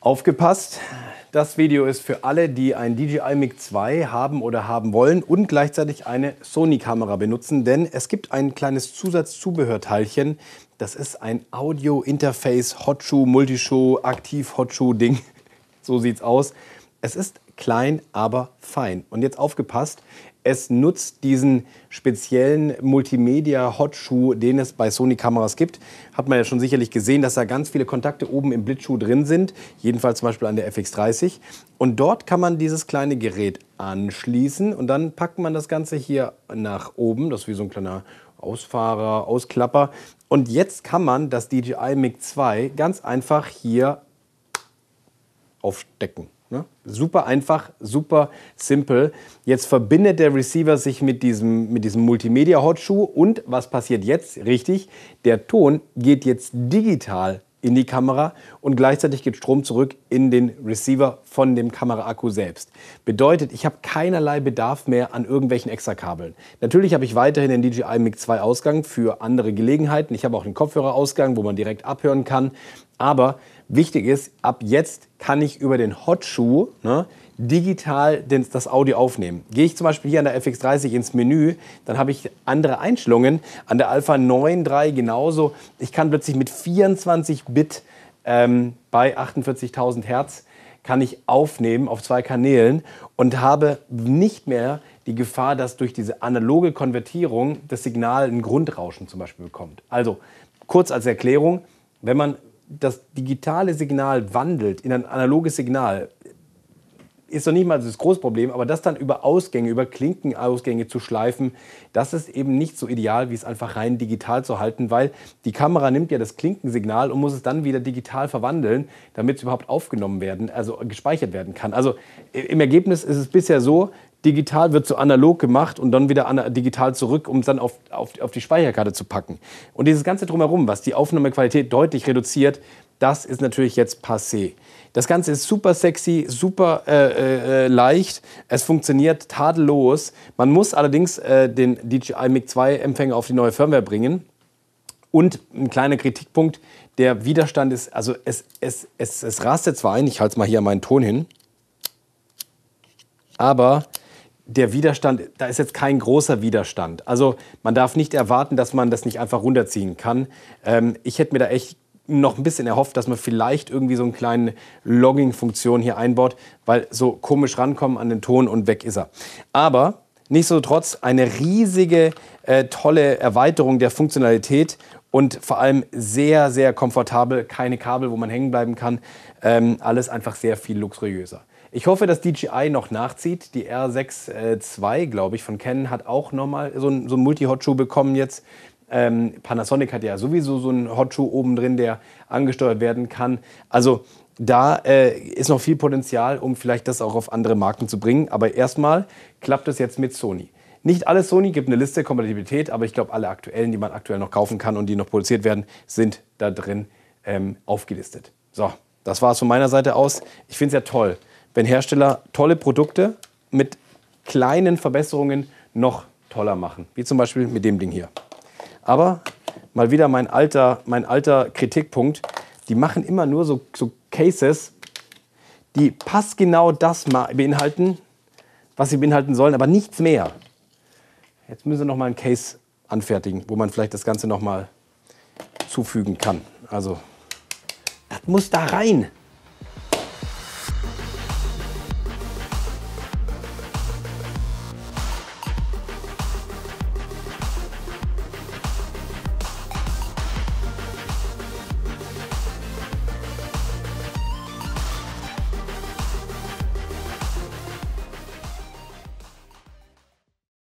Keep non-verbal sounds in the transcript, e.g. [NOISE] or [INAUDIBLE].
Aufgepasst, das Video ist für alle, die ein DJI Mic 2 haben oder haben wollen und gleichzeitig eine Sony-Kamera benutzen, denn es gibt ein kleines Zusatzzubehörteilchen. Das ist ein Audio-Interface Hotshoe Multishow Aktiv Hotshoe Ding. [LAUGHS] So sieht's aus. Es ist klein, aber fein. Und jetzt aufgepasst, es nutzt diesen speziellen Multimedia-Hotschuh, den es bei Sony-Kameras gibt. Hat man ja schon sicherlich gesehen, dass da ganz viele Kontakte oben im Blitzschuh drin sind. Jedenfalls zum Beispiel an der FX30. Und dort kann man dieses kleine Gerät anschließen und dann packt man das Ganze hier nach oben. Das ist wie so ein kleiner Ausfahrer, Ausklapper. Und jetzt kann man das DJI Mic 2 ganz einfach hier aufstecken. Ne? Super einfach, super simpel. Jetzt verbindet der Receiver sich mit diesem, mit diesem Multimedia-Hotschuh und was passiert jetzt? Richtig, der Ton geht jetzt digital in die Kamera und gleichzeitig geht Strom zurück in den Receiver von dem Kameraakku selbst. Bedeutet, ich habe keinerlei Bedarf mehr an irgendwelchen Extrakabeln. Natürlich habe ich weiterhin den DJI Mic 2 Ausgang für andere Gelegenheiten. Ich habe auch den Kopfhörerausgang, wo man direkt abhören kann. Aber wichtig ist, ab jetzt kann ich über den Hot Shoe ne, digital das Audio aufnehmen. Gehe ich zum Beispiel hier an der FX30 ins Menü, dann habe ich andere Einstellungen. An der Alpha 9.3 genauso. Ich kann plötzlich mit 24 Bit ähm, bei 48.000 Hertz kann ich aufnehmen auf zwei Kanälen und habe nicht mehr die Gefahr, dass durch diese analoge Konvertierung das Signal ein Grundrauschen zum Beispiel bekommt. Also kurz als Erklärung, wenn man das digitale Signal wandelt in ein analoges Signal, ist doch nicht mal das große Problem, aber das dann über Ausgänge, über Klinkenausgänge zu schleifen, das ist eben nicht so ideal, wie es einfach rein digital zu halten, weil die Kamera nimmt ja das Klinkensignal und muss es dann wieder digital verwandeln, damit es überhaupt aufgenommen werden, also gespeichert werden kann. Also im Ergebnis ist es bisher so, digital, wird zu so analog gemacht und dann wieder digital zurück, um es dann auf, auf, auf die Speicherkarte zu packen. Und dieses ganze Drumherum, was die Aufnahmequalität deutlich reduziert, das ist natürlich jetzt passé. Das Ganze ist super sexy, super äh, äh, äh leicht. Es funktioniert tadellos. Man muss allerdings äh, den DJI MiG 2 Empfänger auf die neue Firmware bringen. Und ein kleiner Kritikpunkt, der Widerstand ist, also es, es, es, es rastet zwar ein, ich halte es mal hier an meinen Ton hin, aber der Widerstand, da ist jetzt kein großer Widerstand. Also man darf nicht erwarten, dass man das nicht einfach runterziehen kann. Ähm, ich hätte mir da echt noch ein bisschen erhofft, dass man vielleicht irgendwie so eine kleine Logging-Funktion hier einbaut, weil so komisch rankommen an den Ton und weg ist er. Aber nichtsdestotrotz eine riesige, äh, tolle Erweiterung der Funktionalität und vor allem sehr, sehr komfortabel. Keine Kabel, wo man hängen bleiben kann. Ähm, alles einfach sehr viel luxuriöser. Ich hoffe, dass DJI noch nachzieht. Die R6 II, äh, glaube ich, von Canon hat auch nochmal so einen so Multi-Hot-Shoe bekommen jetzt. Ähm, Panasonic hat ja sowieso so einen Hot-Shoe oben drin, der angesteuert werden kann. Also da äh, ist noch viel Potenzial, um vielleicht das auch auf andere Marken zu bringen. Aber erstmal klappt es jetzt mit Sony. Nicht alles Sony gibt eine Liste Kompatibilität, aber ich glaube, alle aktuellen, die man aktuell noch kaufen kann und die noch produziert werden, sind da drin ähm, aufgelistet. So, das war es von meiner Seite aus. Ich finde es ja toll, wenn Hersteller tolle Produkte mit kleinen Verbesserungen noch toller machen. Wie zum Beispiel mit dem Ding hier. Aber mal wieder mein alter, mein alter Kritikpunkt. Die machen immer nur so, so Cases, die passgenau das beinhalten, was sie beinhalten sollen, aber nichts mehr. Jetzt müssen sie noch mal einen Case anfertigen, wo man vielleicht das Ganze noch mal zufügen kann. Also, das muss da rein.